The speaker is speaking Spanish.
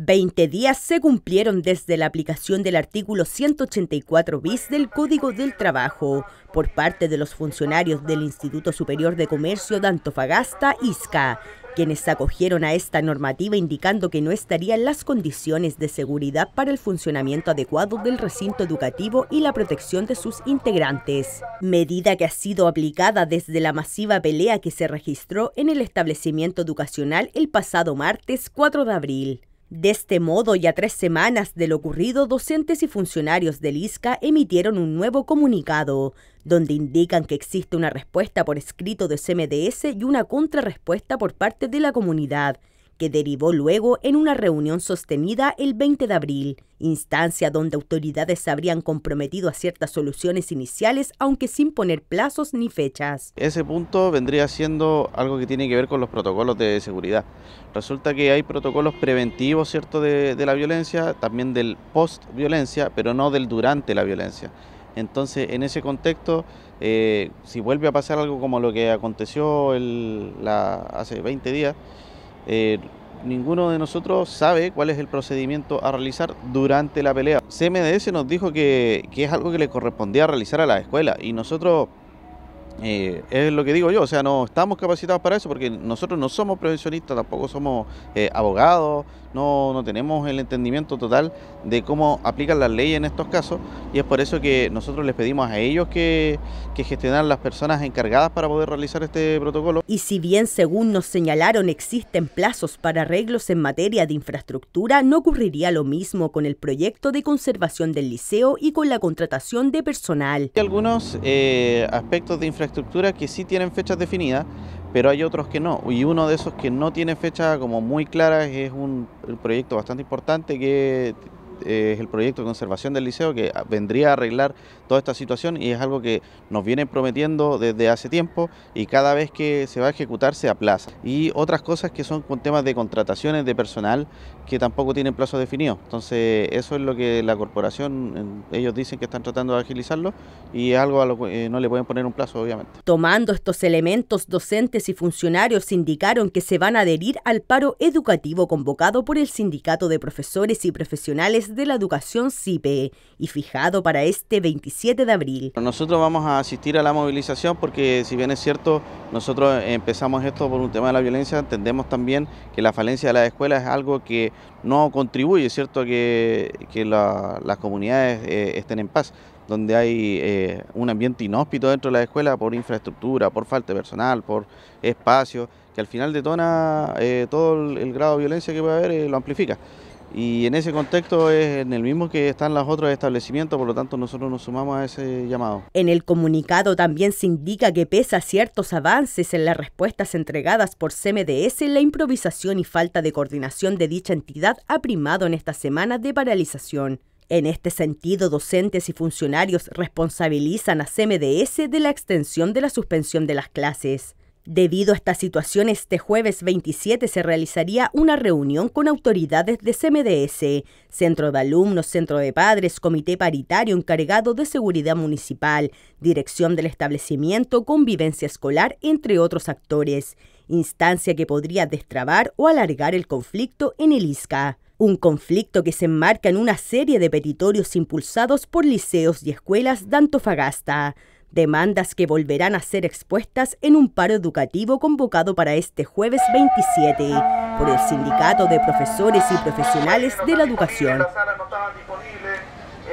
20 días se cumplieron desde la aplicación del artículo 184 bis del Código del Trabajo por parte de los funcionarios del Instituto Superior de Comercio de Antofagasta, ISCA, quienes acogieron a esta normativa indicando que no estarían las condiciones de seguridad para el funcionamiento adecuado del recinto educativo y la protección de sus integrantes, medida que ha sido aplicada desde la masiva pelea que se registró en el establecimiento educacional el pasado martes 4 de abril. De este modo, ya tres semanas de lo ocurrido, docentes y funcionarios del ISCA emitieron un nuevo comunicado, donde indican que existe una respuesta por escrito de CMDS y una contrarrespuesta por parte de la comunidad, que derivó luego en una reunión sostenida el 20 de abril, instancia donde autoridades se habrían comprometido a ciertas soluciones iniciales, aunque sin poner plazos ni fechas. Ese punto vendría siendo algo que tiene que ver con los protocolos de seguridad. Resulta que hay protocolos preventivos, ¿cierto?, de, la violencia, también del post-violencia, pero no del durante la violencia. Entonces, en ese contexto, eh, si vuelve a pasar algo como lo que aconteció hace 20 días, eh, ninguno de nosotros sabe cuál es el procedimiento a realizar durante la pelea. CMDS nos dijo que, que es algo que le correspondía realizar a la escuela y nosotros es lo que digo yo, o sea, no estamos capacitados para eso porque nosotros no somos profesionistas, tampoco somos eh, abogados, no, no tenemos el entendimiento total de cómo aplican las leyes en estos casos y es por eso que nosotros les pedimos a ellos que, que las personas encargadas para poder realizar este protocolo. Y si bien, según nos señalaron, existen plazos para arreglos en materia de infraestructura, no ocurriría lo mismo con el proyecto de conservación del liceo y con la contratación de personal. Algunos eh, aspectos de infraestructura estructuras que sí tienen fechas definidas, pero hay otros que no. Y uno de esos que no tiene fecha como muy clara es un proyecto bastante importante que eh, es el proyecto de conservación del liceo que vendría a arreglar toda esta situación y es algo que nos vienen prometiendo desde hace tiempo y cada vez que se va a ejecutar se aplaza. Y otras cosas que son con temas de contrataciones de personal que tampoco tienen plazo definido. Entonces eso es lo que la corporación, ellos dicen que están tratando de agilizarlo y es algo a lo que eh, no le pueden poner un plazo obviamente. Tomando estos elementos, docentes y funcionarios indicaron que se van a adherir al paro educativo convocado por el Sindicato de Profesores y Profesionales de la educación CIPE y fijado para este 27 de abril. Nosotros vamos a asistir a la movilización porque si bien es cierto, nosotros empezamos esto por un tema de la violencia, entendemos también que la falencia de las escuelas es algo que no contribuye, ¿cierto?, que, que las comunidades eh, estén en paz donde hay eh, un ambiente inhóspito dentro de la escuela por infraestructura, por falta de personal, por espacio, que al final detona eh, todo el, grado de violencia que puede haber lo amplifica. Y en ese contexto es en el mismo que están los otros establecimientos, por lo tanto nosotros nos sumamos a ese llamado. En el comunicado también se indica que pese a ciertos avances en las respuestas entregadas por CMDS, la improvisación y falta de coordinación de dicha entidad ha primado en esta semana de paralización. En este sentido, docentes y funcionarios responsabilizan a CMDS de la extensión de la suspensión de las clases. Debido a esta situación, este jueves 27 se realizaría una reunión con autoridades de CMDS, Centro de Alumnos, Centro de Padres, Comité Paritario encargado de Seguridad Municipal, Dirección del Establecimiento, Convivencia Escolar, entre otros actores, instancia que podría destrabar o alargar el conflicto en el ISCA. Un conflicto que se enmarca en una serie de petitorios impulsados por liceos y escuelas de Antofagasta demandas que volverán a ser expuestas en un paro educativo convocado para este jueves 27 por el Sindicato de Profesores y Profesionales de la Educación.